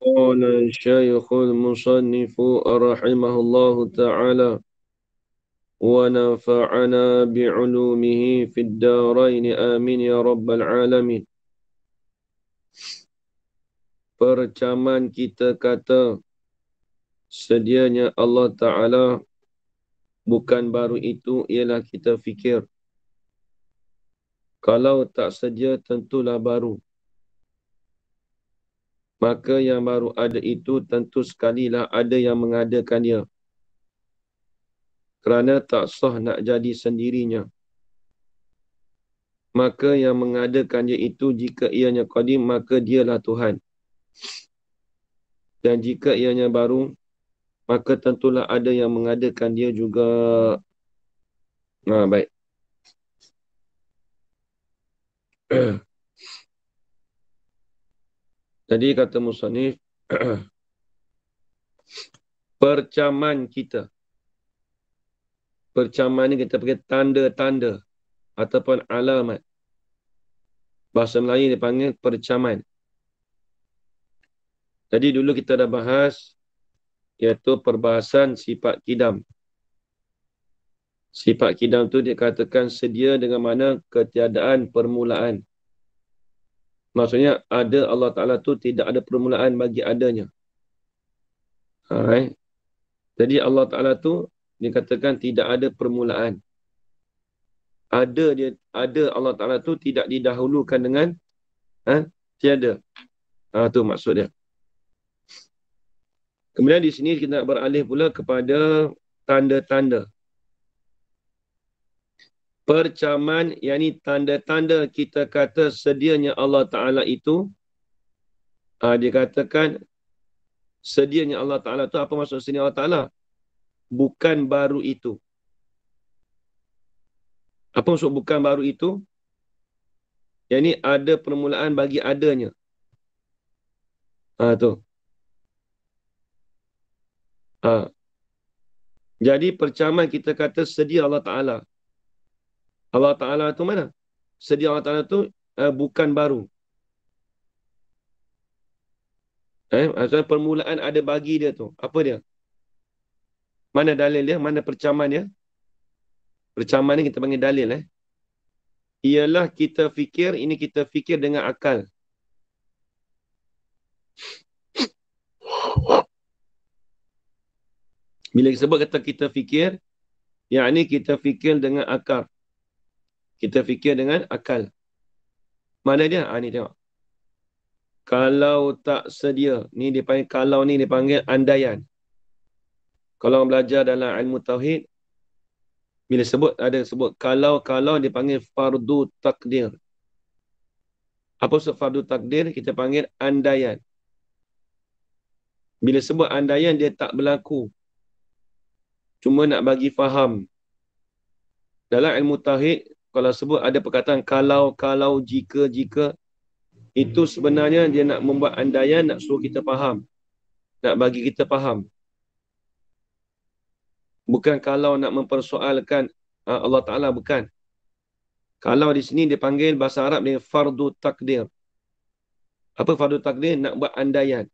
قال الشيخ المصنف رحمه الله تعالى ونفعنا بعلومه في الدارين آمين يا رب العالمين Percaman kita kata sedianya Allah Ta'ala bukan baru itu ialah kita fikir. Kalau tak sedia tentulah baru maka yang baru ada itu tentu sekalilah ada yang mengadakan dia kerana tak sah nak jadi sendirinya maka yang mengadakan dia itu jika ianya qadim maka dialah tuhan dan jika ianya baru maka tentulah ada yang mengadakan dia juga nah baik Tadi kata Musanif, percaman kita. Percaman ni kita pakai tanda-tanda ataupun alamat. Bahasa Melayu panggil percaman. Tadi dulu kita dah bahas iaitu perbahasan sifat kidam. Sifat kidam tu dikatakan sedia dengan mana ketiadaan permulaan. Maksudnya ada Allah Ta'ala tu tidak ada permulaan bagi adanya. Alright. Jadi Allah Ta'ala tu dikatakan tidak ada permulaan. Ada dia, ada Allah Ta'ala tu tidak didahulukan dengan ha? tiada. Ha, tu maksud dia. Kemudian di sini kita beralih pula kepada tanda-tanda percaman yakni tanda-tanda kita kata sedianya Allah Taala itu uh, ah, dikatakan sedianya Allah Taala tu apa maksud sedianya Allah Taala bukan baru itu apa maksud bukan baru itu yakni ada permulaan bagi adanya ah tu ah jadi percaman kita kata sedia Allah Taala Allah Ta'ala tu mana? Sedia Allah Ta'ala tu uh, bukan baru. Eh, maksudnya permulaan ada bagi dia tu. Apa dia? Mana dalil dia? Mana percaman dia? Percaman ni kita panggil dalil eh. Ialah kita fikir, ini kita fikir dengan akal. Bila disebut kata kita fikir, yang ini kita fikir dengan akal kita fikir dengan akal. Mana dia? Ha, ah, ni tengok. Kalau tak sedia, ni dipanggil kalau ni dipanggil andaian. Kalau orang belajar dalam ilmu tauhid bila sebut ada sebut kalau kalau dipanggil fardu takdir. Apa sebut fardu takdir? Kita panggil andaian. Bila sebut andaian dia tak berlaku. Cuma nak bagi faham. Dalam ilmu tauhid kalau sebut ada perkataan kalau kalau jika jika itu sebenarnya dia nak membuat andaian nak suruh kita faham nak bagi kita faham bukan kalau nak mempersoalkan ah, Allah Taala bukan kalau di sini dipanggil bahasa Arab ni fardu takdir apa fardu takdir nak buat andaian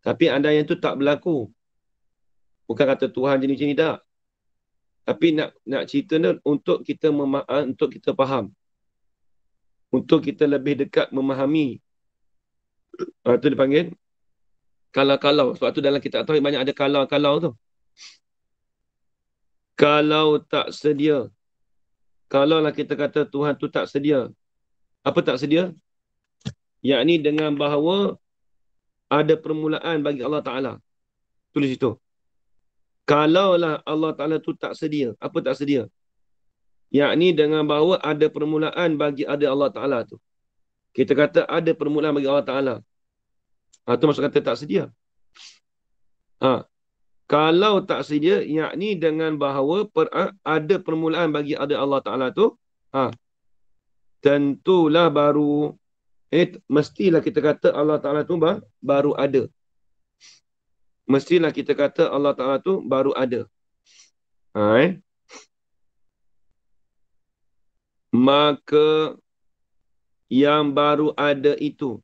tapi andaian itu tak berlaku bukan kata Tuhan jenis ini dah tapi nak nak cerita ni untuk kita memaham, ah, untuk kita faham untuk kita lebih dekat memahami uh, tu dipanggil kalau-kalau sebab tu dalam kita tauhid banyak ada kalau-kalau tu kalau tak sedia kalau lah kita kata Tuhan tu tak sedia apa tak sedia yakni dengan bahawa ada permulaan bagi Allah Taala tulis itu Kalaulah Allah Ta'ala tu tak sedia. Apa tak sedia? Yakni dengan bahawa ada permulaan bagi ada Allah Ta'ala tu. Kita kata ada permulaan bagi Allah Ta'ala. Itu ha, maksud kata tak sedia. Ha. Kalau tak sedia, yakni dengan bahawa per, ada permulaan bagi ada Allah Ta'ala tu, ha, tentulah baru, eh, mestilah kita kata Allah Ta'ala tu bah, baru ada mestilah kita kata Allah Ta'ala tu baru ada. Ha, eh? Maka yang baru ada itu.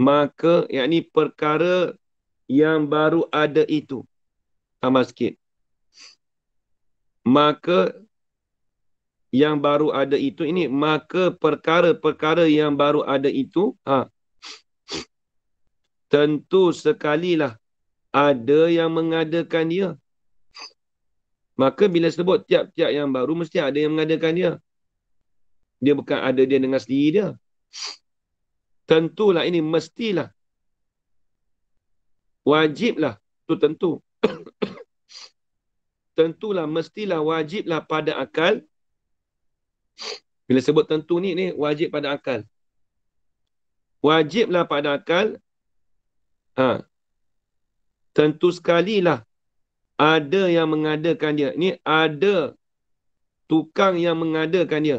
Maka, yang ini perkara yang baru ada itu. Tambah sikit. Maka yang baru ada itu ini maka perkara-perkara yang baru ada itu ha tentu sekalilah ada yang mengadakan dia. Maka bila sebut tiap-tiap yang baru, mesti ada yang mengadakan dia. Dia bukan ada dia dengan sendiri dia. Tentulah ini mestilah. Wajiblah. tu tentu. tentulah mestilah wajiblah pada akal. Bila sebut tentu ni, ni wajib pada akal. Wajiblah pada akal Ha. Tentu lah ada yang mengadakan dia. Ini ada tukang yang mengadakan dia.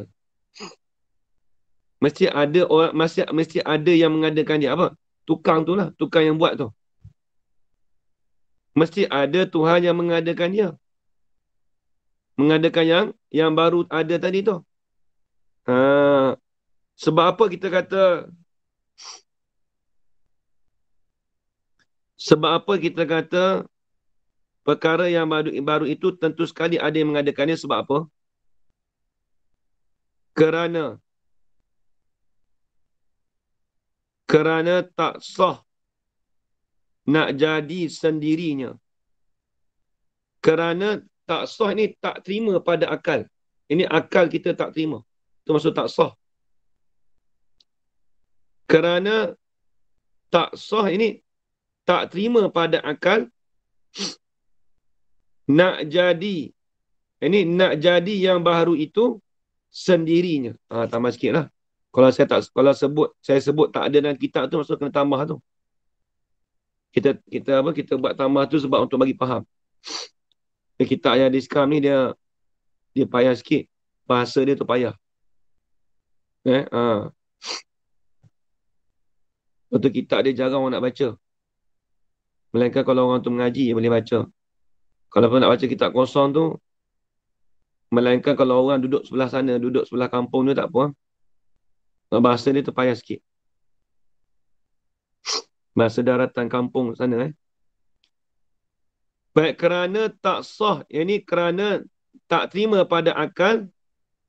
Mesti ada orang, mesti, mesti ada yang mengadakan dia. Apa? Tukang tu lah. Tukang yang buat tu. Mesti ada Tuhan yang mengadakan dia. Mengadakan yang yang baru ada tadi tu. Ha. Sebab apa kita kata Sebab apa kita kata perkara yang baru, baru itu tentu sekali ada yang mengadakannya sebab apa? Kerana kerana tak sah nak jadi sendirinya. Kerana tak sah ni tak terima pada akal. Ini akal kita tak terima. Itu maksud tak sah. Kerana tak sah ini tak terima pada akal nak jadi ini nak jadi yang baru itu sendirinya ha, tambah sikit lah kalau saya tak kalau sebut saya sebut tak ada dalam kitab tu maksudnya kena tambah tu kita kita apa kita buat tambah tu sebab untuk bagi faham kita yang di sekarang ni dia dia payah sikit bahasa dia tu payah eh ha. Untuk kitab dia jarang orang nak baca. Melainkan kalau orang tu mengaji dia boleh baca. Kalau pun nak baca kitab kosong tu, melainkan kalau orang duduk sebelah sana, duduk sebelah kampung tu tak apa. Ah. Bahasa dia tu payah sikit. Bahasa daratan kampung sana eh. Baik kerana tak sah, ini kerana tak terima pada akal,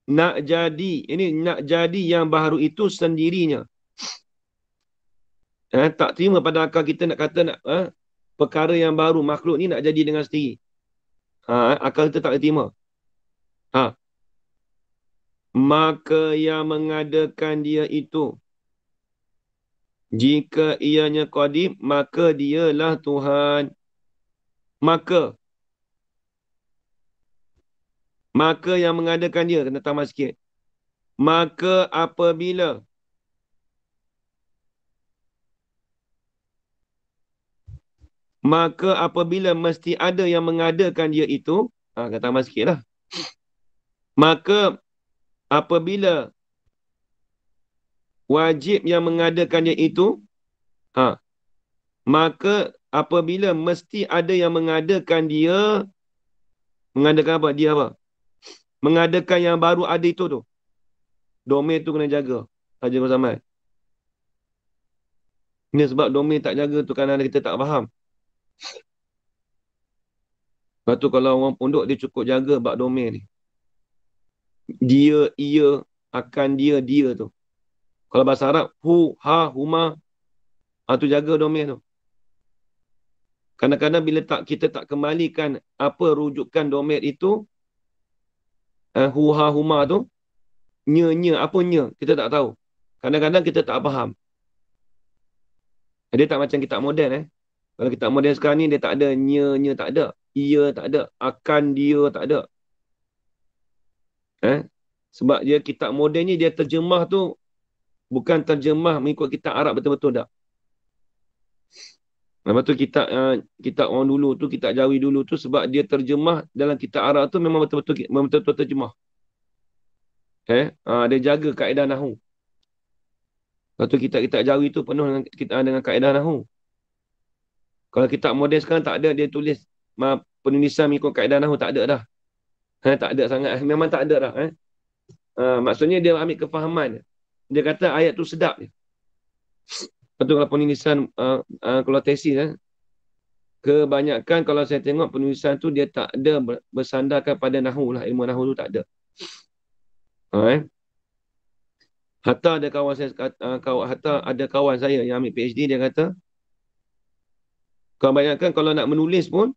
nak jadi, ini nak jadi yang baru itu sendirinya. Eh, tak terima pada akal kita nak kata nak eh, perkara yang baru makhluk ni nak jadi dengan sendiri ha, akal kita tak terima ha. maka yang mengadakan dia itu jika ianya qadim maka dialah tuhan maka maka yang mengadakan dia kena tambah sikit maka apabila maka apabila mesti ada yang mengadakan dia itu, ha, kata tambah sikit lah. Maka apabila wajib yang mengadakan dia itu, ha, maka apabila mesti ada yang mengadakan dia, mengadakan apa? Dia apa? Mengadakan yang baru ada itu tu. Domain tu kena jaga. Haji Muhammad. Ini sebab domain tak jaga tu kerana kita tak faham. Lepas tu kalau orang pondok dia cukup jaga bak domain ni. Dia, ia, akan dia, dia tu. Kalau bahasa Arab, hu, ha, huma, ha, tu jaga domain tu. Kadang-kadang bila tak kita tak kembalikan apa rujukan domain itu, uh, hu, ha, huma tu, nye, nye, apa nye, kita tak tahu. Kadang-kadang kita tak faham. Dia tak macam kita moden eh. Kalau kita model sekarang ni, dia tak ada nye-nye tak ada. Ia tak ada. Akan dia tak ada. Eh? Sebab dia kitab model ni, dia terjemah tu bukan terjemah mengikut kita Arab betul-betul tak. Lepas tu kitab, uh, eh, kitab orang dulu tu, kita Jawi dulu tu sebab dia terjemah dalam kita Arab tu memang betul-betul memang betul-betul terjemah. Eh? Uh, dia jaga kaedah Nahu. Lepas tu kitab-kitab Jawi tu penuh dengan, dengan kaedah Nahu. Kalau kita moden sekarang tak ada dia tulis ma, penulisan mengikut kaedah nahu tak ada dah. Ha, tak ada sangat. Memang tak ada dah. Eh? Ha, maksudnya dia ambil kefahaman. Dia kata ayat tu sedap. Lepas tu kalau penulisan uh, uh, kalau tesis eh? kebanyakan kalau saya tengok penulisan tu dia tak ada bersandarkan pada nahu lah. Ilmu nahu tu tak ada. Ha, eh? Hatta ada kawan saya, ha, kawan, hatta ada kawan saya yang ambil PhD, dia kata, kau bayangkan kalau nak menulis pun,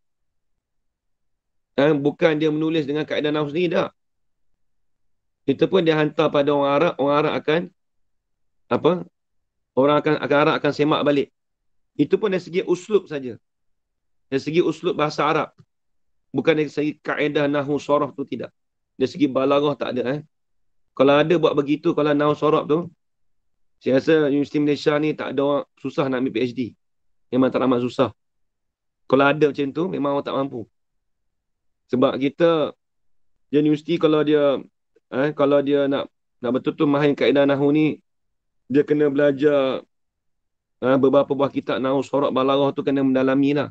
eh, bukan dia menulis dengan kaedah nafsu sendiri, tak. Itu pun dia hantar pada orang Arab, orang Arab akan, apa, orang akan, akan Arab akan semak balik. Itu pun dari segi uslub saja. Dari segi uslub bahasa Arab. Bukan dari segi kaedah nahu sorof tu tidak. Dari segi balagoh tak ada. Eh. Kalau ada buat begitu, kalau nahu sorof tu, saya rasa Universiti Malaysia ni tak ada orang susah nak ambil PhD. Memang tak ramai susah kalau ada macam tu memang awak tak mampu sebab kita universiti kalau dia eh, kalau dia nak nak betul-betul mahir kaedah nahu ni dia kena belajar eh, beberapa buah kitab nahu surat balaghah tu kena mendalami lah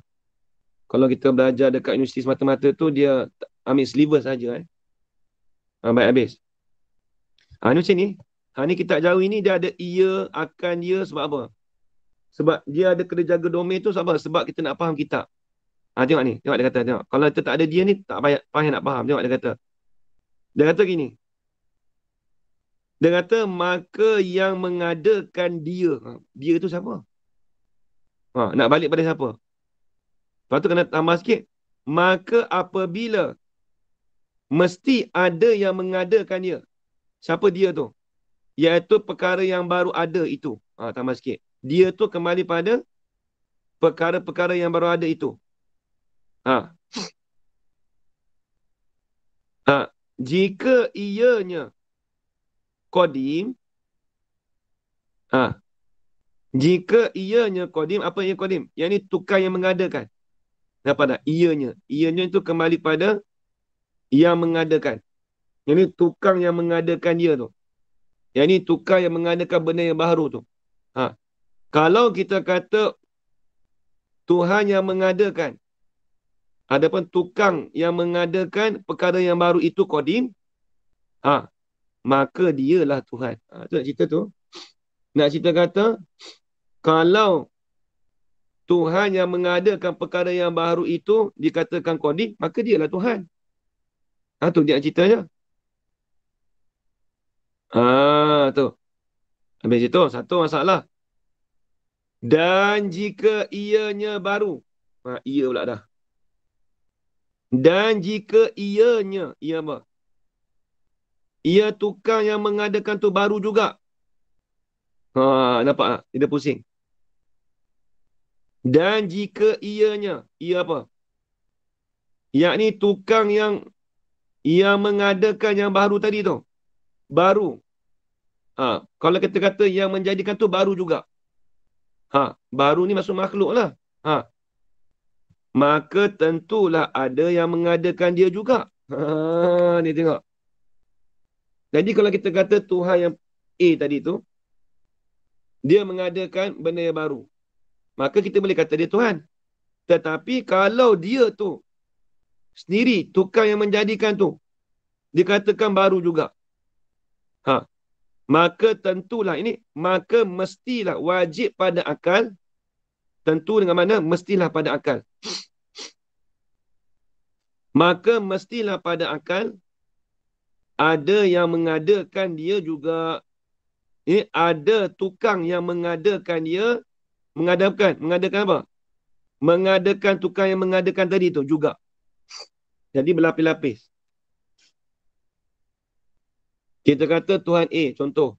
kalau kita belajar dekat universiti semata-mata tu dia ambil sliver saja eh ha, baik habis ha, ni macam ni ha, ni kitab jawi ni dia ada ia akan dia sebab apa sebab dia ada kena jaga domain tu sebab sebab kita nak faham kitab. Ha, tengok ni, tengok dia kata, tengok. Kalau kita tak ada dia ni, tak payah, payah nak faham. Tengok dia kata. Dia kata gini. Dia kata, maka yang mengadakan dia. Ha, dia tu siapa? Ha, nak balik pada siapa? Lepas tu kena tambah sikit. Maka apabila mesti ada yang mengadakan dia. Siapa dia tu? Iaitu perkara yang baru ada itu. Ha, tambah sikit dia tu kembali pada perkara-perkara yang baru ada itu. Ha. Ha. Jika ianya kodim, ha. jika ianya kodim, apa yang kodim? Yang ini tukar yang mengadakan. Dapat tak? Ianya. Ianya itu kembali pada yang mengadakan. Yang ini tukang yang mengadakan dia tu. Yang ini tukang yang mengadakan benda yang baru tu. Ha. Kalau kita kata Tuhan yang mengadakan ada adapun tukang yang mengadakan perkara yang baru itu qadim ha maka dialah tuhan ha tu nak cerita tu nak cerita kata kalau tuhan yang mengadakan perkara yang baru itu dikatakan qadim maka dialah tuhan ha tu dia nak ceritanya ha tu habis itu satu masalah dan jika ianya baru. Ha, ia pula dah. Dan jika ianya, ia apa? Ia tukang yang mengadakan tu baru juga. Ha, nampak tak? Dia pusing. Dan jika ianya, ia apa? Yang ni tukang yang ia mengadakan yang baru tadi tu. Baru. Ha, kalau kita kata yang menjadikan tu baru juga. Ha, baru ni masuk makhluk lah. Ha. Maka tentulah ada yang mengadakan dia juga. Ha, ni tengok. Jadi kalau kita kata Tuhan yang A tadi tu, dia mengadakan benda yang baru. Maka kita boleh kata dia Tuhan. Tetapi kalau dia tu sendiri tukang yang menjadikan tu, dikatakan baru juga. Ha, maka tentulah ini maka mestilah wajib pada akal tentu dengan mana mestilah pada akal maka mestilah pada akal ada yang mengadakan dia juga ini ada tukang yang mengadakan dia mengadakan mengadakan apa mengadakan tukang yang mengadakan tadi tu juga jadi berlapis-lapis kita kata Tuhan A, contoh.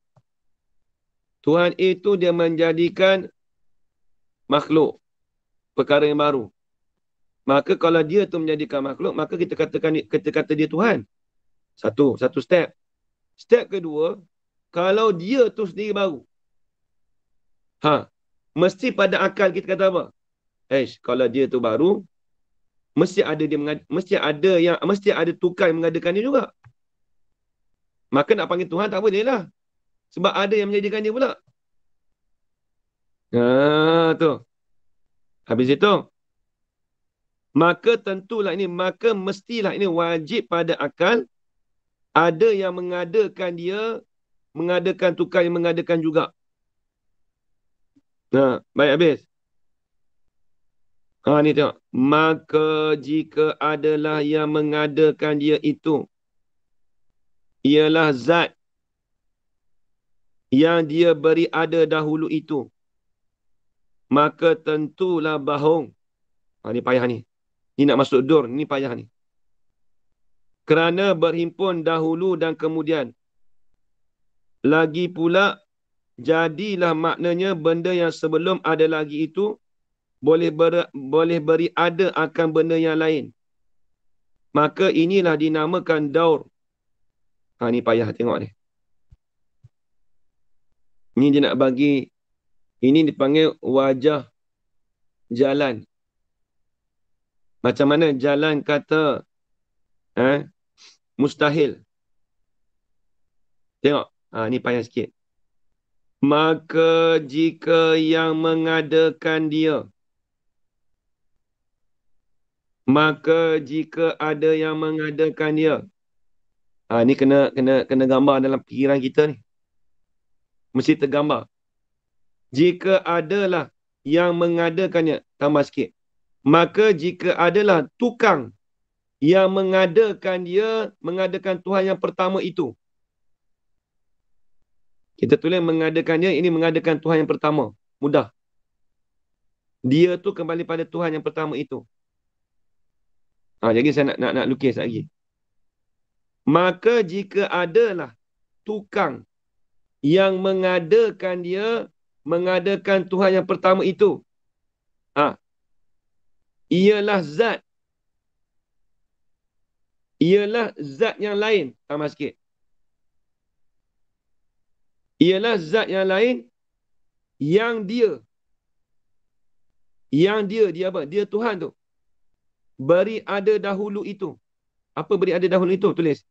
Tuhan A tu dia menjadikan makhluk. Perkara yang baru. Maka kalau dia tu menjadikan makhluk, maka kita katakan kita kata dia Tuhan. Satu, satu step. Step kedua, kalau dia tu sendiri baru. Ha, mesti pada akal kita kata apa? Eh, kalau dia tu baru, mesti ada dia mesti ada yang mesti ada tukar yang mengadakan dia juga. Maka nak panggil Tuhan tak lah. Sebab ada yang menjadikan dia pula. Ah tu. Habis itu. Maka tentulah ini, maka mestilah ini wajib pada akal ada yang mengadakan dia, mengadakan tukang yang mengadakan juga. Nah, baik habis. Ha, ni tengok. Maka jika adalah yang mengadakan dia itu ialah zat yang dia beri ada dahulu itu. Maka tentulah bahong. Ha, ini payah ni. Ini nak masuk dur. Ini payah ni. Kerana berhimpun dahulu dan kemudian. Lagi pula, jadilah maknanya benda yang sebelum ada lagi itu boleh ber, boleh beri ada akan benda yang lain. Maka inilah dinamakan daur. Ha ni payah tengok ni. ni dia nak bagi ini dipanggil wajah jalan. Macam mana jalan kata eh mustahil. Tengok. Ha ni payah sikit. Maka jika yang mengadakan dia Maka jika ada yang mengadakan dia Ha, ni kena kena kena gambar dalam pikiran kita ni. Mesti tergambar. Jika adalah yang mengadakannya, tambah sikit. Maka jika adalah tukang yang mengadakan dia, mengadakan Tuhan yang pertama itu. Kita tulis mengadakan dia, ini mengadakan Tuhan yang pertama. Mudah. Dia tu kembali pada Tuhan yang pertama itu. Ha, jadi saya nak nak, nak lukis lagi maka jika adalah tukang yang mengadakan dia mengadakan Tuhan yang pertama itu ha, ialah zat ialah zat yang lain tambah sikit ialah zat yang lain yang dia yang dia dia apa dia Tuhan tu beri ada dahulu itu apa beri ada dahulu itu tulis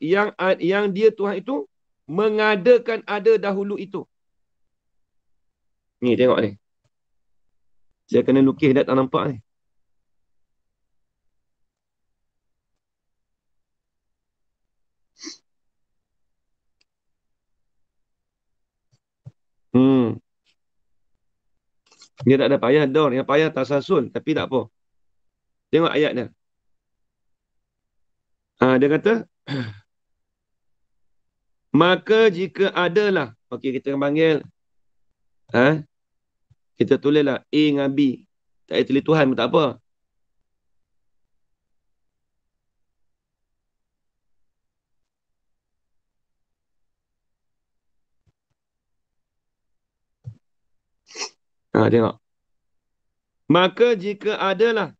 yang yang dia Tuhan itu mengadakan ada dahulu itu. Ni tengok ni. Saya kena lukis dah tak nampak ni. Hmm. Dia tak ada payah down. Yang payah tak tasasul. Tapi tak apa. Tengok ayat dia. Ha, ah, dia kata, Hmm. Maka jika adalah, okey kita panggil, ha? kita tulislah A dengan B. Tak ada tulis Tuhan pun tak apa. Ha, tengok. Maka jika adalah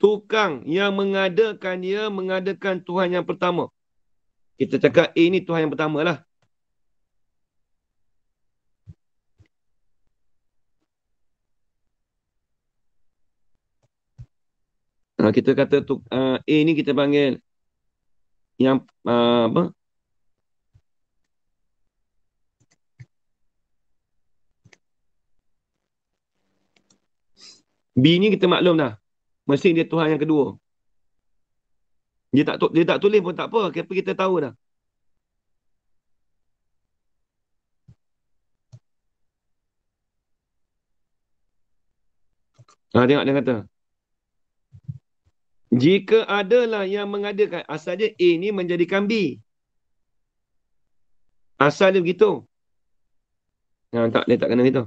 tukang yang mengadakan dia mengadakan Tuhan yang pertama. Kita cakap A eh, ni Tuhan yang pertama lah. Ah, kita kata tu uh, A ni kita panggil yang uh, apa B ni kita maklum dah Mesti dia Tuhan yang kedua. Dia tak dia tak tulis pun tak apa, kenapa kita tahu dah. Ha, tengok dia kata. Jika adalah yang mengadakan, asalnya A ni menjadikan B. Asal dia begitu. Ha, tak, dia tak kena begitu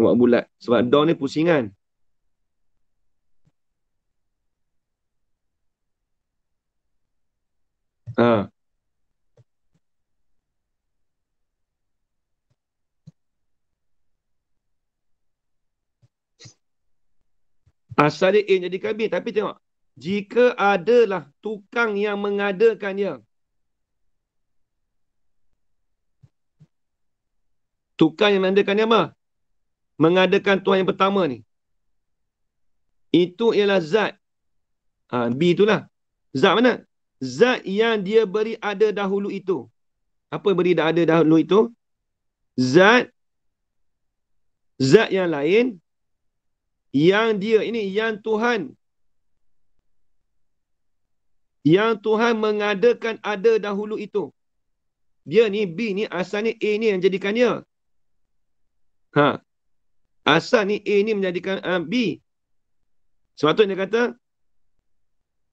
buat bulat sebab dor ni pusingan ha asal dia A jadikan B tapi tengok jika adalah tukang yang mengadakan dia tukang yang mengadakan dia apa mengadakan Tuhan yang pertama ni. Itu ialah zat. Ha, B itulah. Zat mana? Zat yang dia beri ada dahulu itu. Apa beri ada dahulu itu? Zat. Zat yang lain. Yang dia, ini yang Tuhan. Yang Tuhan mengadakan ada dahulu itu. Dia ni, B ni, asalnya A ni yang jadikan dia. Ha, Asal ni A ni menjadikan uh, B. Sebab tu dia kata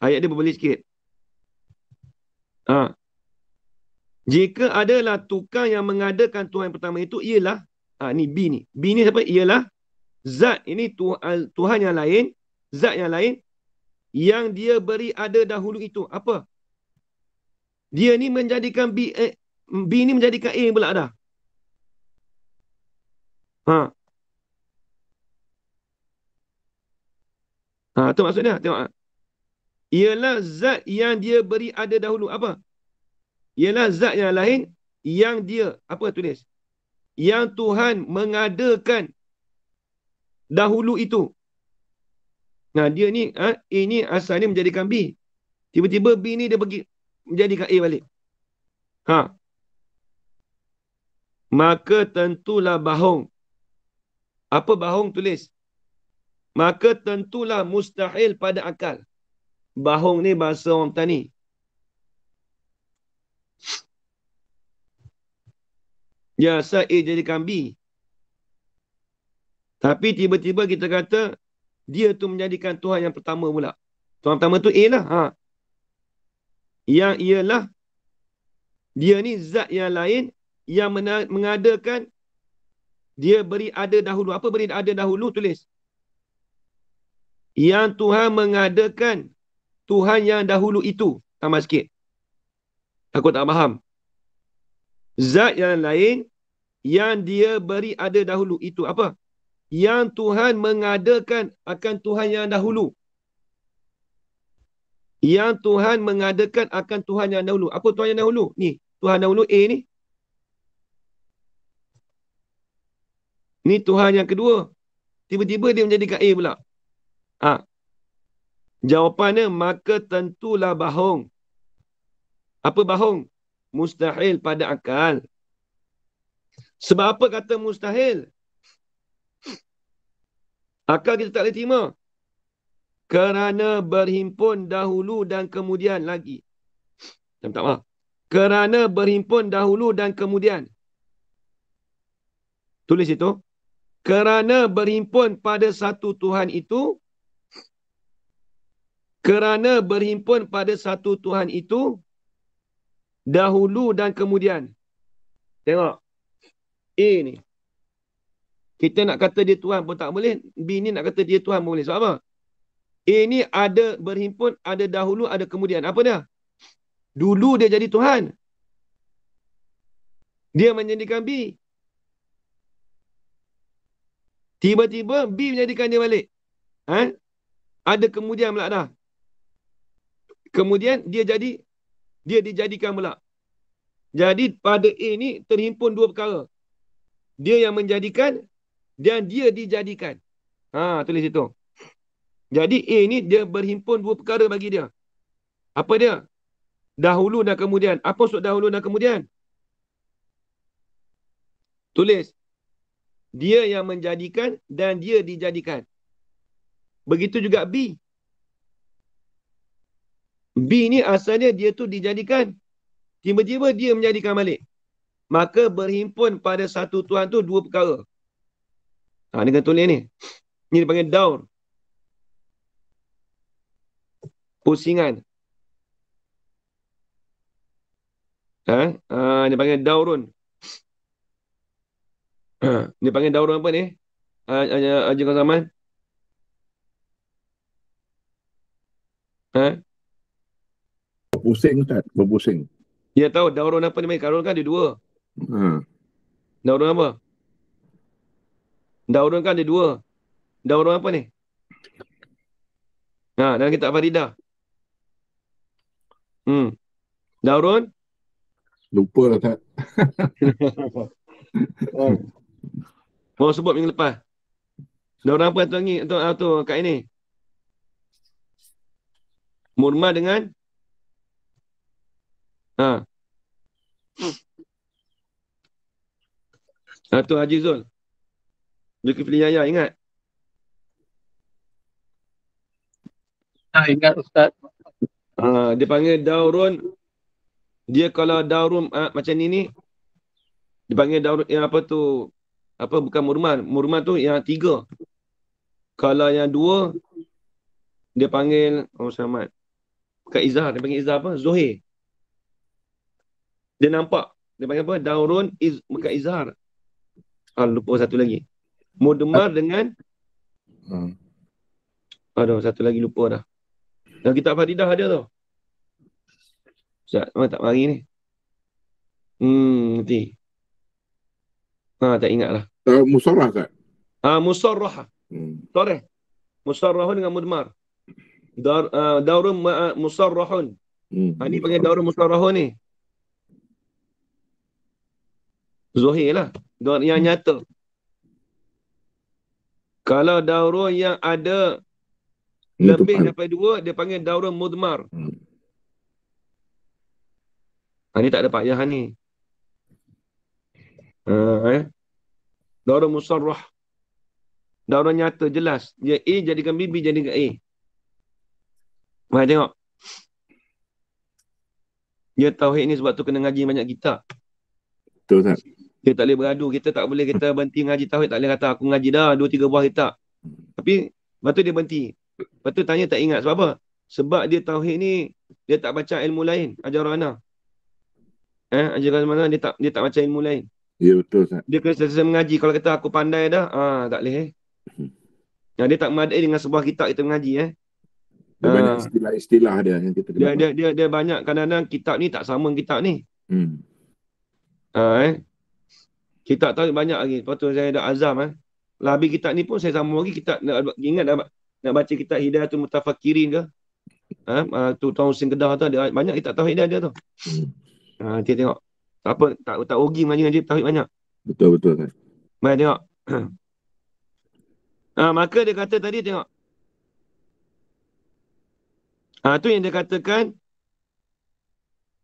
ayat dia berbeli sikit. Ha. Jika adalah tukang yang mengadakan Tuhan yang pertama itu ialah ha, ni B ni. B ni siapa? Ialah zat ini Tuhan, Tuhan yang lain. Zat yang lain yang dia beri ada dahulu itu. Apa? Dia ni menjadikan B, eh, B ni menjadikan A pula dah. Haa. Ha, itu maksudnya. Tengok. Ha. Ialah zat yang dia beri ada dahulu. Apa? Ialah zat yang lain yang dia, apa tulis? Yang Tuhan mengadakan dahulu itu. Nah dia ni, ha, A ni asalnya menjadikan B. Tiba-tiba B ni dia pergi menjadikan A balik. Ha. Maka tentulah bahong. Apa bahong tulis? maka tentulah mustahil pada akal. Bahong ni bahasa orang tani. Ya, saya jadi kambi. Tapi tiba-tiba kita kata, dia tu menjadikan Tuhan yang pertama pula. Tuhan pertama tu A lah. Ha. Yang ialah, dia ni zat yang lain, yang mengadakan, dia beri ada dahulu. Apa beri ada dahulu? Tulis yang Tuhan mengadakan Tuhan yang dahulu itu. Tambah sikit. Aku tak faham. Zat yang lain yang dia beri ada dahulu itu apa? Yang Tuhan mengadakan akan Tuhan yang dahulu. Yang Tuhan mengadakan akan Tuhan yang dahulu. Apa Tuhan yang dahulu? Ni, Tuhan dahulu A ni. Ni Tuhan yang kedua. Tiba-tiba dia menjadi A pula. Ha. Jawapannya, maka tentulah bahong. Apa bahong? Mustahil pada akal. Sebab apa kata mustahil? Akal kita tak boleh terima. Kerana berhimpun dahulu dan kemudian lagi. Tak maaf. Kerana berhimpun dahulu dan kemudian. Tulis itu. Kerana berhimpun pada satu Tuhan itu, kerana berhimpun pada satu Tuhan itu dahulu dan kemudian. Tengok. A ni. Kita nak kata dia Tuhan pun tak boleh. B ni nak kata dia Tuhan pun boleh. Sebab apa? A ni ada berhimpun, ada dahulu, ada kemudian. Apa dia? Dulu dia jadi Tuhan. Dia menjadikan B. Tiba-tiba B menjadikan dia balik. Ha? Ada kemudian pula dah. Kemudian dia jadi dia dijadikan pula. Jadi pada A ni terhimpun dua perkara. Dia yang menjadikan dan dia dijadikan. Ha tulis itu. Jadi A ni dia berhimpun dua perkara bagi dia. Apa dia? Dahulu dan kemudian. Apa maksud dahulu dan kemudian? Tulis. Dia yang menjadikan dan dia dijadikan. Begitu juga B. B ni asalnya dia tu dijadikan. Tiba-tiba dia menjadikan balik. Maka berhimpun pada satu tuan tu dua perkara. Ha, dengan tulis ni. Ini dipanggil daur. Pusingan. Ha? Ha, dia panggil daurun. Ha, dia panggil daurun apa ni? Ha, ha, ha, Haji Kau Zaman? Ha? berpusing Ustaz, berpusing. Ya tahu daurun apa ni main karun kan ada dua. Hmm. Daurun apa? Daurun kan ada dua. Daurun apa ni? Ha, dalam kitab Farida. Hmm. Daurun? Lupa lah Ustaz. Mau sebut minggu lepas. Daurun apa ah, tu ni? Tu, tu kat ini. Murma dengan Ha. Datuk ah, Haji Zul. Dia pilih Yaya ingat? Ha, ingat Ustaz. Ha, dia panggil Daurun. Dia kalau Daurun ha, ah, macam ni ni. Dia panggil Daurun yang apa tu. Apa bukan Murman. Murman tu yang tiga. Kalau yang dua. Dia panggil. Oh Samad. Bukan Izzah. Dia panggil Izzah apa? Zohir dia nampak dia panggil apa daurun iz bukan izhar ah lupa satu lagi mudmar ah. dengan hmm. aduh satu lagi lupa dah dalam kitab fadidah ada tu Ustaz, mana tak mari ni? Hmm, nanti. Ha, tak ingat lah. Uh, musarrah kan? Ah musarrah. Hmm. Sore. Musarrahun dengan mudmar. Dar, uh, daurun uh, musarrahun. Hmm. Ha, ni panggil daurun musarrahun ni. zahir lah. Yang hmm. nyata. Kalau daurah yang ada Ini lebih daripada dua, dia panggil daurah mudmar. Hmm. Ha, ni tak ada Pak Yahan ni. Ha, eh? Daurah musarrah. Daurah nyata, jelas. Dia A jadikan B, B jadikan A. Mari tengok. Dia tauhid ni sebab tu kena ngaji banyak kita. Betul tak? Dia tak boleh beradu. Kita tak boleh kita berhenti ngaji tauhid. Tak boleh kata aku ngaji dah dua tiga buah kita. Tapi lepas dia berhenti. Lepas tanya tak ingat. Sebab apa? Sebab dia tauhid ni dia tak baca ilmu lain. Ajaran mana? Eh, ajaran mana dia tak dia tak baca ilmu lain. Ya betul Ustaz. Dia kena selesai mengaji. Kalau kata aku pandai dah, ah tak boleh. Eh? Nah, dia tak madai dengan sebuah kitab kita mengaji eh. Dia banyak ah. istilah-istilah dia yang kita dia, dia dia dia banyak kadang-kadang kitab ni tak sama kitab ni. Hmm. Ah, eh? Kita tahu banyak lagi. Lepas tu saya dah azam. Eh. Labi kitab ni pun saya sambung lagi. Kita nak, ingat nak, nak baca hidayah tu Mutafakirin ke? Ha? Uh, tu tahun sing Kedah tu. Ada, banyak kita tahu hidayah dia tu. Hmm. Ha, uh, kita tengok. Tak apa. Tak, tak ogi banyak dia. Tahu banyak. Betul-betul. Mari tengok. Ha, uh, maka dia kata tadi tengok. Ha, uh, tu yang dia katakan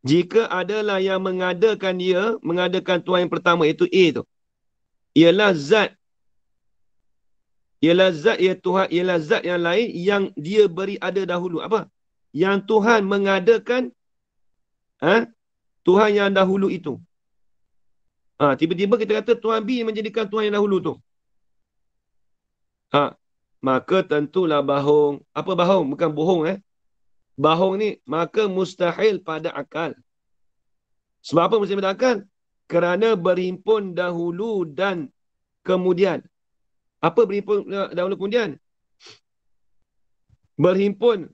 jika adalah yang mengadakan dia, mengadakan tuan yang pertama itu A tu. Ialah zat. Ialah zat ya Tuhan, ialah zat yang lain yang dia beri ada dahulu. Apa? Yang Tuhan mengadakan ha? Tuhan yang dahulu itu. Ha, tiba-tiba kita kata Tuhan B menjadikan Tuhan yang dahulu tu. Ha, maka tentulah bohong. Apa bohong? Bukan bohong eh bahong ni maka mustahil pada akal sebab apa mustahil pada akal kerana berhimpun dahulu dan kemudian apa berhimpun dahulu kemudian berhimpun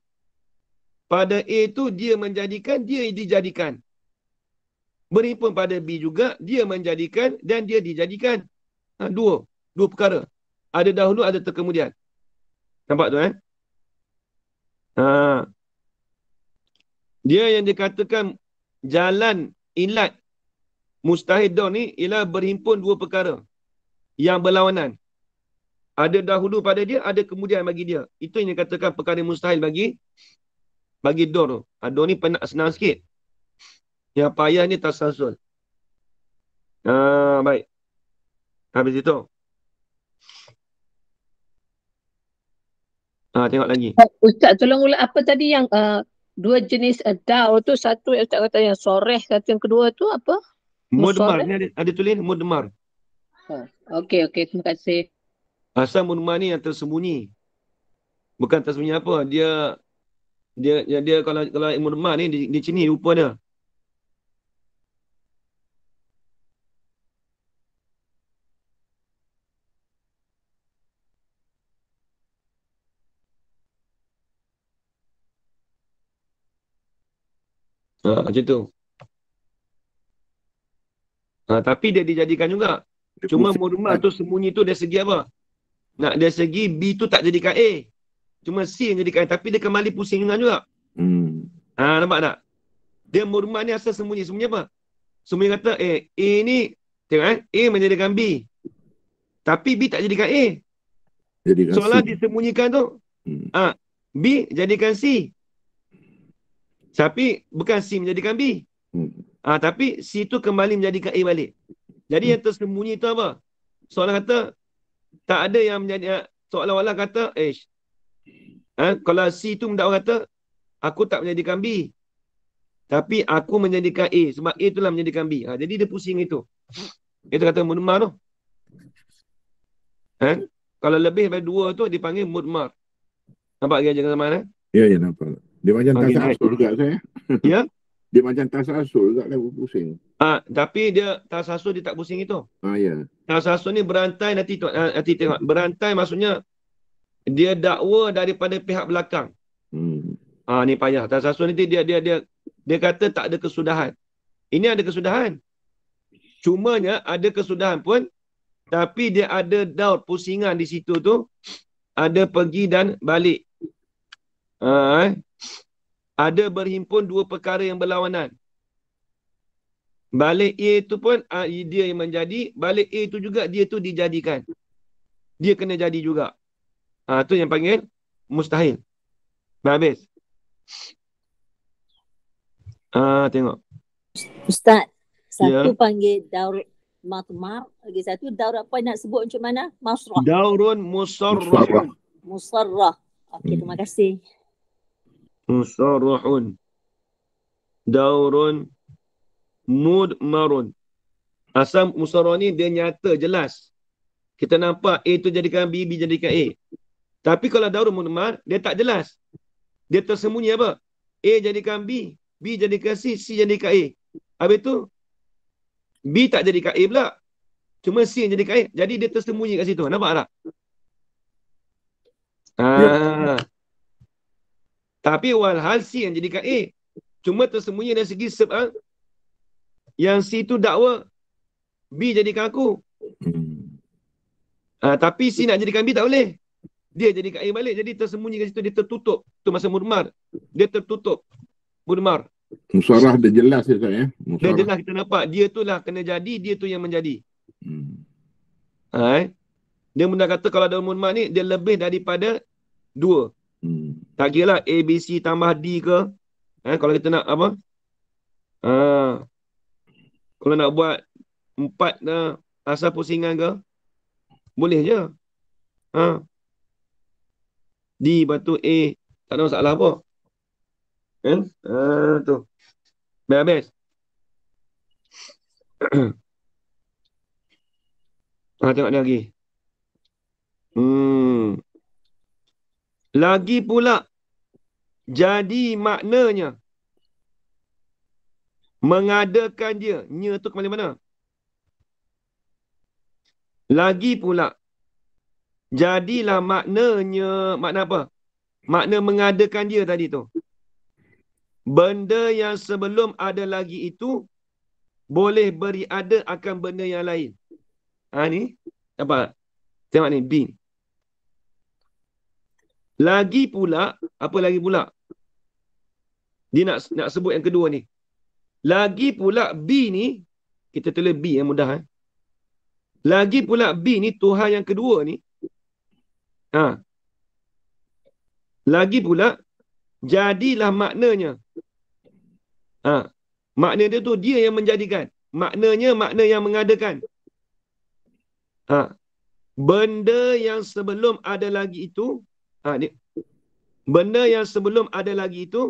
pada A tu dia menjadikan dia dijadikan berhimpun pada B juga dia menjadikan dan dia dijadikan ha, dua dua perkara ada dahulu ada terkemudian nampak tu eh ha dia yang dikatakan jalan ilat mustahid dah ni ialah berhimpun dua perkara yang berlawanan. Ada dahulu pada dia, ada kemudian bagi dia. Itu yang dikatakan perkara mustahil bagi bagi dor tu. Ador ha, ni penat senang sikit. Yang payah ni tasasul. Ah, baik. Habis itu. Ah, tengok lagi. Ustaz tolong ulang apa tadi yang uh, dua jenis adau tu satu yang ustaz kata yang soreh kata yang kedua tu apa? Mudmar. Ini ada, ada tulis mudmar. Ha. Okey okey terima kasih. Asal mudmar ni yang tersembunyi. Bukan tersembunyi apa? Dia dia dia, dia kalau kalau mudmar ni di, di sini rupa dia. Ha, macam tu. Ha, tapi dia dijadikan juga. Dia Cuma murmal kan? tu sembunyi tu dari segi apa? Nak dari segi B tu tak jadikan A. Cuma C yang jadikan Tapi dia kembali pusing dengan juga. Hmm. Ha, nampak tak? Dia murmal ni asal sembunyi. Sembunyi apa? Sembunyi kata eh, A ni, tengok eh, A menjadikan B. Tapi B tak jadikan A. Jadikan Soalnya C. disembunyikan tu, hmm. ha, B jadikan C. Tapi bukan si menjadikan B. Hmm. Ah, tapi si itu kembali menjadikan A balik. Jadi hmm. yang tersembunyi itu apa? Soalan kata, tak ada yang menjadi ah, soalan Allah kata, eh, ha, kalau si itu mendakwa kata, aku tak menjadikan B. Tapi aku menjadikan A. Sebab A lah menjadikan B. Ha, jadi dia pusing itu. Itu kata mudmar tu. Ha? Kalau lebih daripada dua tu dipanggil mudmar. Nampak dia jangan zaman eh? Ya, ya nampak. Dia macam tak asal juga saya. Eh. Ya? Dia macam tak asal juga dia pusing. Ah, ha, tapi dia tak asal dia tak pusing itu. Ah ya. Tak asal ni berantai nanti tu eh, nanti tengok. Berantai maksudnya dia dakwa daripada pihak belakang. Hmm. Ah ha, ni payah. Tak asal ni dia dia dia dia kata tak ada kesudahan. Ini ada kesudahan. Cumanya ada kesudahan pun tapi dia ada doubt pusingan di situ tu ada pergi dan balik. Ha, eh? ada berhimpun dua perkara yang berlawanan. Balik A itu pun ah, dia yang menjadi, balik A itu juga dia tu dijadikan. Dia kena jadi juga. Ha, tu yang panggil mustahil. Habis. Ah ha, tengok. Ustaz, satu yeah. panggil daur matmar, lagi satu daur apa nak sebut macam mana? Masrah. Daurun musarrah. Musarrah. Okay terima hmm. kasih. مصرح دور مدمر asam musarrah ni dia nyata jelas kita nampak A tu jadikan B B jadikan A tapi kalau daur mudmar dia tak jelas dia tersembunyi apa A jadikan B B jadikan C C jadikan A habis tu B tak jadi A pula cuma C jadi jadikan jadi dia tersembunyi kat situ nampak tak ya. ah ya. Tapi walhal si yang jadikan A. Cuma tersembunyi dari segi sebab ah? yang si tu dakwa B jadikan aku. Hmm. Ah, tapi si nak jadikan B tak boleh. Dia jadikan A balik. Jadi tersembunyi kat situ dia tertutup. Itu masa murmar. Dia tertutup. Murmar. Musarah dia jelas ya. Eh? Dia jelas kita nampak. Dia tu lah kena jadi. Dia tu yang menjadi. Hmm. Ha, eh? Dia pun kata kalau ada murmar ni dia lebih daripada dua. Hmm. Tak kira lah A, B, C tambah D ke. Eh, kalau kita nak apa? Ha, kalau nak buat empat uh, asal pusingan ke? Boleh je. Ha. D, batu A. Tak ada masalah apa. Kan? Ha, tu. Habis-habis. ha, tengok ni lagi. Hmm. Lagi pula jadi maknanya mengadakan dia nya tu ke mana mana lagi pula jadilah maknanya makna apa makna mengadakan dia tadi tu benda yang sebelum ada lagi itu boleh beri ada akan benda yang lain ha ni apa tengok ni bin lagi pula, apa lagi pula? Dia nak nak sebut yang kedua ni. Lagi pula B ni, kita tulis B yang mudah. Eh. Lagi pula B ni, Tuhan yang kedua ni. Ha. Lagi pula, jadilah maknanya. Ha. Makna dia tu, dia yang menjadikan. Maknanya, makna yang mengadakan. Ha. Benda yang sebelum ada lagi itu, ha, ni, benda yang sebelum ada lagi itu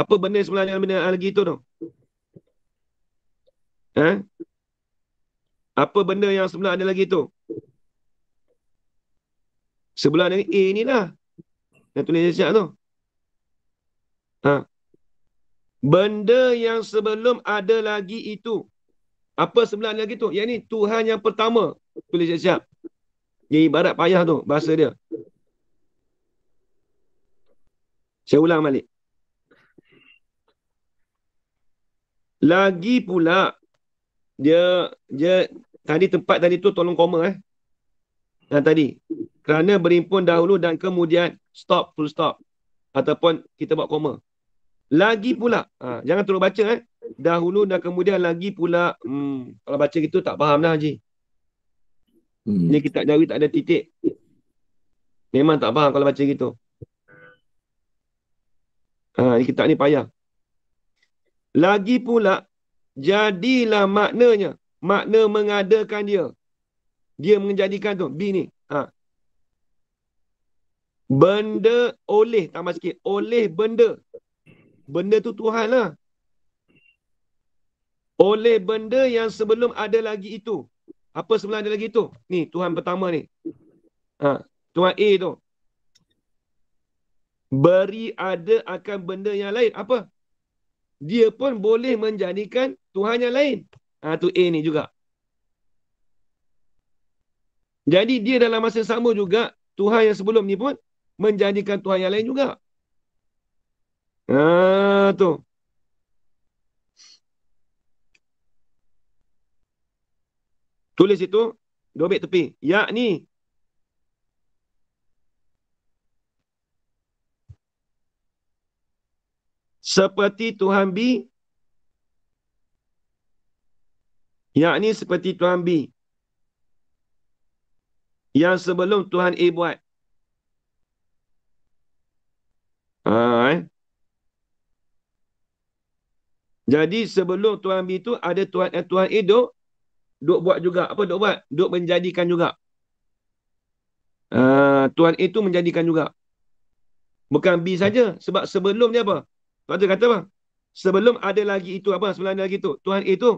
apa benda yang sebelum ada lagi itu tu? Ha? Apa benda yang sebelum ada lagi itu? Sebelum ada ni A inilah. Yang tulis siap tu. Ha. Benda yang sebelum ada lagi itu. Apa sebelum ada lagi itu? Yang ni Tuhan yang pertama. Tulis siap-siap. Dia ibarat payah tu bahasa dia. Saya ulang balik. Lagi pula dia dia tadi tempat tadi tu tolong koma eh. Yang tadi. Kerana berimpun dahulu dan kemudian stop full stop ataupun kita buat koma. Lagi pula. Ha, jangan terus baca eh. Dahulu dan kemudian lagi pula. Hmm, kalau baca gitu tak faham dah Haji. Hmm. Ini kitab jari tak ada titik. Memang tak faham kalau baca gitu. Ha, ini kitab ni payah. Lagi pula, jadilah maknanya. Makna mengadakan dia. Dia menjadikan tu. B ni. Ha. Benda oleh. Tambah sikit. Oleh benda. Benda tu Tuhan lah. Oleh benda yang sebelum ada lagi itu. Apa sebenarnya lagi tu? Ni, Tuhan pertama ni. Ha, Tuhan A tu. Beri ada akan benda yang lain. Apa? Dia pun boleh menjadikan Tuhan yang lain. Ha, tu A ni juga. Jadi dia dalam masa yang sama juga, Tuhan yang sebelum ni pun menjadikan Tuhan yang lain juga. Ha, tu. Tulis itu dua bit tepi. Yakni seperti Tuhan B yakni seperti Tuhan B yang sebelum Tuhan A buat. Ha, eh? Jadi sebelum Tuhan B itu ada Tuhan A, eh, Tuhan A duduk duk buat juga apa duk buat duk menjadikan juga uh, ah, tuan A tu menjadikan juga bukan B saja sebab sebelum dia apa tuan tu kata apa sebelum ada lagi itu apa sebelum ada lagi itu Tuhan A tu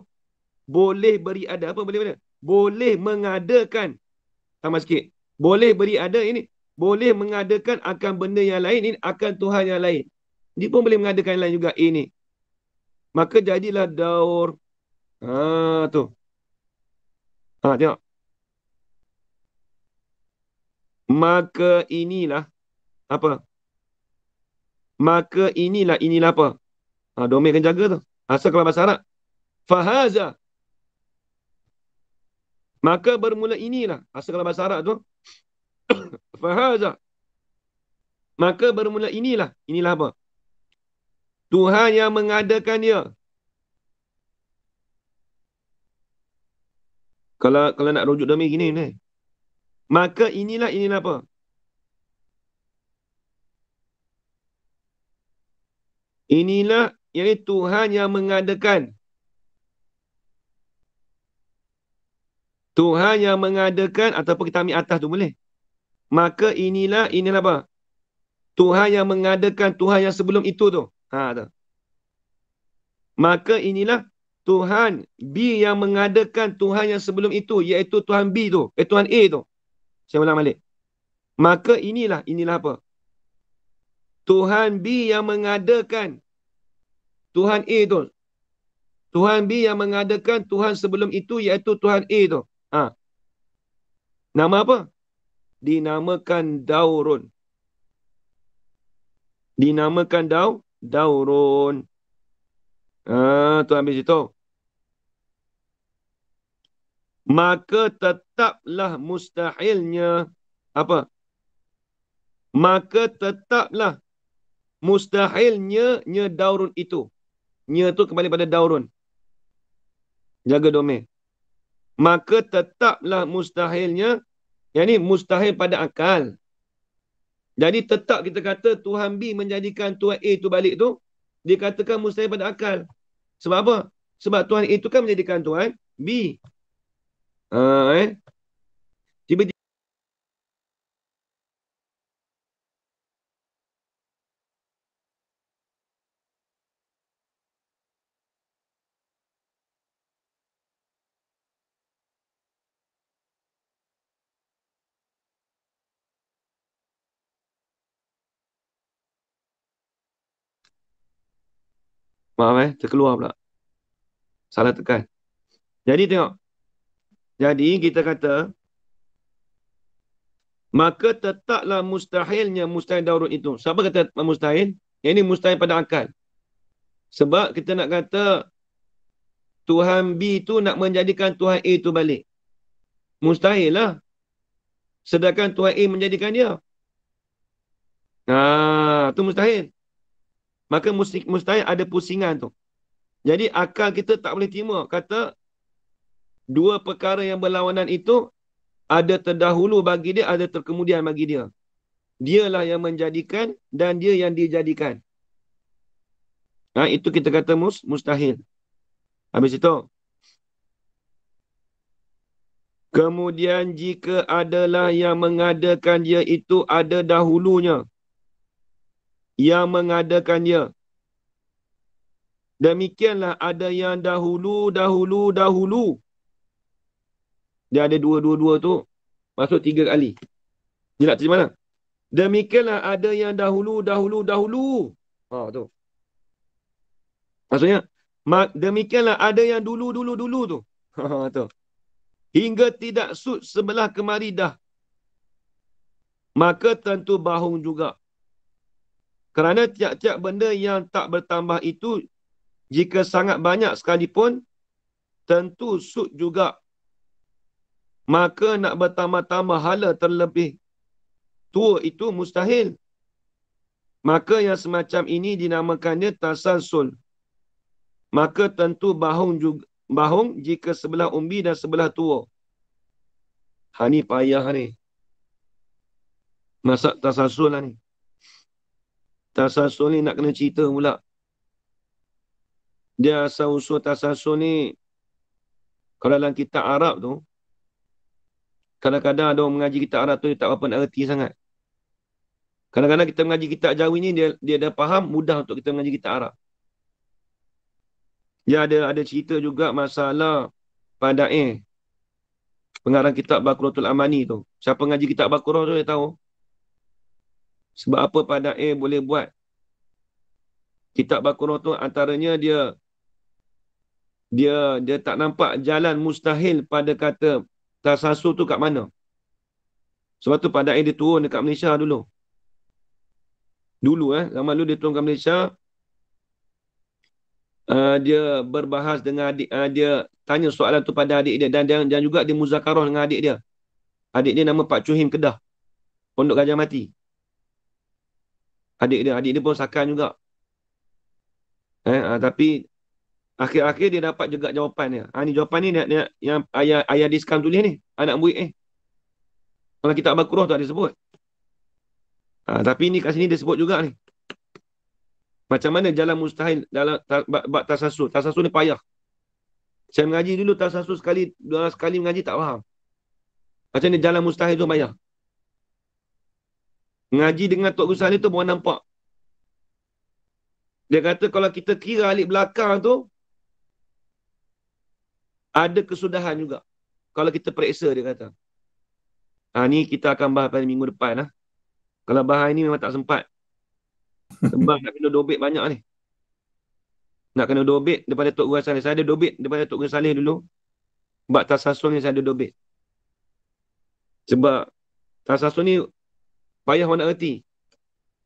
boleh beri ada apa boleh mana boleh mengadakan tambah sikit boleh beri ada ini boleh mengadakan akan benda yang lain ini akan Tuhan yang lain dia pun boleh mengadakan yang lain juga ini maka jadilah daur ah tu Ha, tengok. Maka inilah. Apa? Maka inilah, inilah apa? Ha, domain kena jaga tu. Asal kalau bahasa Arab. Fahaza. Maka bermula inilah. Asal kalau bahasa Arab tu. Fahaza. Maka bermula inilah. Inilah apa? Tuhan yang mengadakan dia. Kalau kalau nak rujuk demi gini ni. Maka inilah inilah apa? Inilah yang Tuhan yang mengadakan. Tuhan yang mengadakan ataupun kita ambil atas tu boleh. Maka inilah inilah apa? Tuhan yang mengadakan Tuhan yang sebelum itu tu. Ha tu. Maka inilah Tuhan B yang mengadakan Tuhan yang sebelum itu iaitu Tuhan B tu, eh Tuhan A tu. Saya ulang balik. Maka inilah, inilah apa? Tuhan B yang mengadakan Tuhan A tu. Tuhan B yang mengadakan Tuhan sebelum itu iaitu Tuhan A tu. Ha. Nama apa? Dinamakan Daurun. Dinamakan Dau Daurun. Ah, ha, tu ambil situ maka tetaplah mustahilnya apa maka tetaplah mustahilnya nya daurun itu nya tu kembali pada daurun jaga domain maka tetaplah mustahilnya yang ni mustahil pada akal jadi tetap kita kata Tuhan B menjadikan Tuhan A tu balik tu dikatakan mustahil pada akal sebab apa sebab Tuhan A tu kan menjadikan Tuhan B Uh, eh? Tiba-tiba. Maaf eh, terkeluar pula. Salah tekan. Jadi tengok, jadi kita kata maka tetaplah mustahilnya mustahil daurat itu. Siapa kata mustahil? Yang ini mustahil pada akal. Sebab kita nak kata Tuhan B itu nak menjadikan Tuhan A itu balik. Mustahil lah. Sedangkan Tuhan A menjadikan dia. Ah, tu mustahil. Maka mustahil ada pusingan tu. Jadi akal kita tak boleh terima kata dua perkara yang berlawanan itu ada terdahulu bagi dia, ada terkemudian bagi dia. Dialah yang menjadikan dan dia yang dijadikan. Ha, itu kita kata mus, mustahil. Habis itu. Kemudian jika adalah yang mengadakan dia itu ada dahulunya. Yang mengadakan dia. Demikianlah ada yang dahulu, dahulu, dahulu dia ada dua-dua-dua tu masuk tiga kali. Ni nak terjemah lah. Demikianlah ada yang dahulu, dahulu, dahulu. Ha tu. Maksudnya, mak, demikianlah ada yang dulu, dulu, dulu tu. Ha, ha tu. Hingga tidak sud sebelah kemari dah. Maka tentu bahung juga. Kerana tiap-tiap benda yang tak bertambah itu, jika sangat banyak sekalipun, tentu sud juga maka nak bertambah-tambah hala terlebih tua itu mustahil. Maka yang semacam ini dinamakannya tasasul. Maka tentu bahung juga, bahung jika sebelah umbi dan sebelah tua. Ha ni payah ni. Masak tasasul lah ni. Tasasul ni nak kena cerita pula. Dia asal usul tasasul ni. Kalau dalam kitab Arab tu. Kadang-kadang ada orang mengaji kitab Arab tu dia tak apa nak reti sangat. Kadang-kadang kita mengaji kitab Jawi ni dia dia dah faham mudah untuk kita mengaji kitab Arab. Ya ada ada cerita juga masalah pada eh pengarang kitab Baqaratul Amani tu. Siapa mengaji kitab Baqarah tu dia tahu. Sebab apa pada eh boleh buat? Kitab Baqarah tu antaranya dia dia dia tak nampak jalan mustahil pada kata tersasul tu kat mana. Sebab tu pada padai dia turun dekat Malaysia dulu. Dulu eh, zaman dulu dia turun ke Malaysia. Uh, dia berbahas dengan adik, uh, dia tanya soalan tu pada adik dia. Dan, dan, dan juga dia muzakarah dengan adik dia. Adik dia nama Pak Cuhim Kedah. Pondok Gajah Mati. Adik dia, adik dia pun sakan juga. Eh, uh, tapi Akhir-akhir dia dapat juga jawapan dia. Ha, ni jawapan ni dia, dia, yang ayah, ayah dia sekarang tulis ni. Anak murid ni. Kalau kita abang tak disebut. Ha, tapi ni kat sini dia sebut juga ni. Macam mana jalan mustahil dalam bak tasasul. Tasasul ni payah. Saya mengaji dulu tasasul sekali, dua sekali mengaji tak faham. Macam ni jalan mustahil tu payah. Mengaji dengan Tok Gusan ni tu pun nampak. Dia kata kalau kita kira alik belakang tu, ada kesudahan juga kalau kita periksa dia kata ha, ni kita akan bahas pada minggu depan lah. kalau bahas ni memang tak sempat sebab nak kena dobit banyak ni nak kena dobit daripada Tok Guru Saleh saya ada dobit daripada Tok Guru Saleh dulu sebab tasasun ni saya ada dobit sebab tasasun ni payah orang nak erti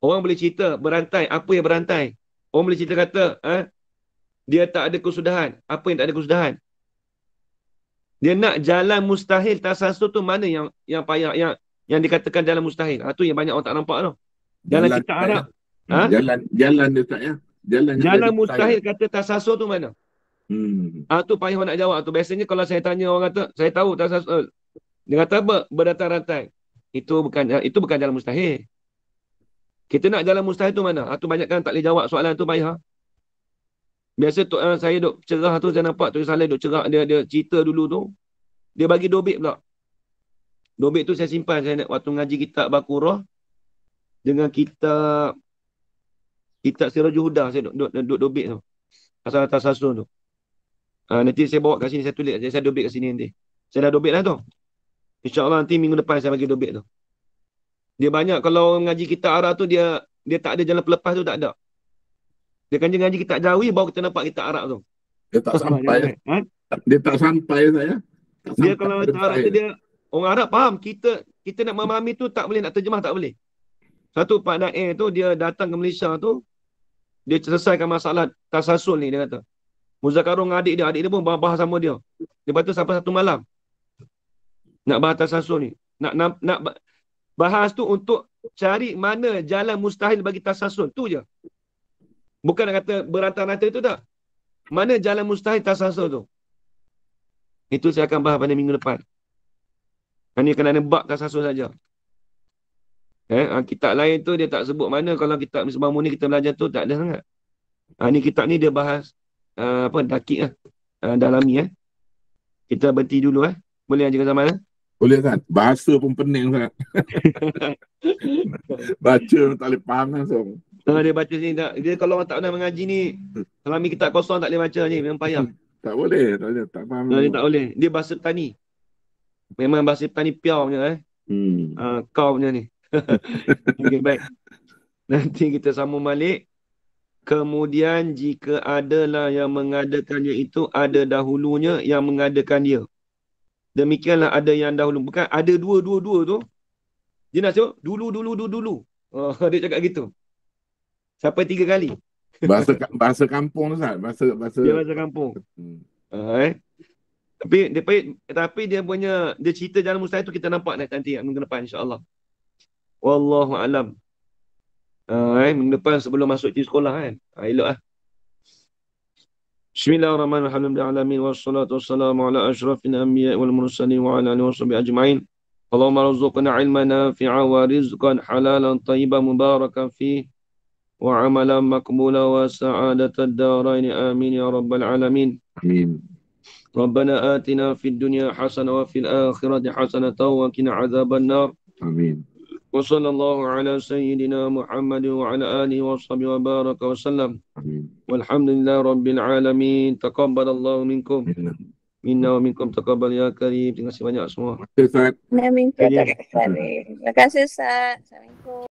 orang boleh cerita berantai apa yang berantai orang boleh cerita kata ha, dia tak ada kesudahan apa yang tak ada kesudahan dia nak jalan mustahil tasasuf tu mana yang yang payah yang yang dikatakan jalan mustahil. Ah tu yang banyak orang tak nampak tu. Jalan, kita Arab. Ha? Jalan jalan dia tak ya. Jalan jalan mustahil tak kata tasasuf tu mana? Hmm. Ah tu payah nak jawab tu. Biasanya kalau saya tanya orang kata saya tahu tasasuf. dia kata apa? Berdatar-ratai. Itu bukan itu bukan jalan mustahil. Kita nak jalan mustahil tu mana? Ah tu banyak kan tak boleh jawab soalan tu payah. Ha? Biasa tu uh, saya duk cerah tu saya nampak Tuan Saleh duk cerah dia dia cerita dulu tu. Dia bagi dua bit pula. Dua tu saya simpan saya nak waktu ngaji kitab Bakurah dengan kitab kitab Sirah Juhudah saya duk duk duk dua bit tu. Pasal atas asas tu. Uh, nanti saya bawa kat sini saya tulis saya, saya dua kat sini nanti. Saya dah dua bit lah tu. InsyaAllah nanti minggu depan saya bagi dua tu. Dia banyak kalau ngaji kitab arah tu dia dia tak ada jalan pelepas tu tak ada. Dia kanji ngaji kita jauhi baru kita nampak kita arak tu. Dia tak Terus sampai. Dia, ha? Eh? dia tak sampai saya. dia sampai kalau kita arak tu dia orang Arab faham kita kita nak memahami tu tak boleh nak terjemah tak boleh. Satu Pak Naim tu dia datang ke Malaysia tu dia selesaikan masalah tasasul ni dia kata. Muzakarung adik dia, adik dia pun bahas sama dia. Dia tu sampai satu malam. Nak bahas tasasul ni. Nak, nak, nak bahas tu untuk cari mana jalan mustahil bagi tasasul. Tu je. Bukan nak kata berantai-rantai tu tak. Mana jalan mustahil tasasul tu? Itu saya akan bahas pada minggu depan. Ini kena ada bab tasasul saja. Eh, ah, kitab lain tu dia tak sebut mana kalau kita Mr. Mahmud ni kita belajar tu tak ada sangat. Ha, ni kitab ni dia bahas uh, apa dakik ah Uh, dalami eh. Kita berhenti dulu eh. Boleh ajak Zaman eh? Boleh kan? Bahasa pun pening sangat. Baca pun tak boleh panas. So. Ha, dia baca ni tak. Dia kalau orang tak pandai mengaji ni, selami kita kosong tak boleh baca ni, memang payah. Tak boleh, tak boleh, tak faham. Ha, dia tak boleh. Dia bahasa petani. Memang bahasa petani piau punya eh. Hmm. Ha, kau punya ni. okay, baik. Nanti kita sambung balik. Kemudian jika adalah yang mengadakannya itu ada dahulunya yang mengadakan dia. Demikianlah ada yang dahulu. Bukan ada dua-dua-dua tu. Dia nak cakap dulu-dulu-dulu-dulu. Oh, dia cakap gitu sampai tiga kali. Bahasa bahasa kampung Ustaz, bahasa bahasa dia bahasa kampung. Hmm. Uh, eh. Tapi dia tapi dia punya dia cerita jalan mustahil tu kita nampak nak nanti minggu depan insya-Allah. Wallahu alam. Uh, minggu depan sebelum masuk ke sekolah kan. Ha, elok ah. Bismillahirrahmanirrahim. Wassalatu wassalamu ala asyrafil anbiya wal mursalin wa ala alihi washabbi ajmain. Allahumma razuqna ilman nafi'an wa rizqan halalan tayyiban mubarakan fihi. وعملا مقبولا وسعادة الدارين آمين يا رب العالمين آمين ربنا آتنا في الدنيا حسنة وفي الآخرة حسنة وقنا عذاب النار آمين وصلى الله على سيدنا محمد وعلى آله وصحبه وبارك وسلم آمين. والحمد لله رب العالمين تقبل الله منكم Minna wa minkum taqabbal ya karim. Terima kasih banyak semua. Terima kasih. Terima kasih. Terima kasih. Terima kasih. Terima kasih.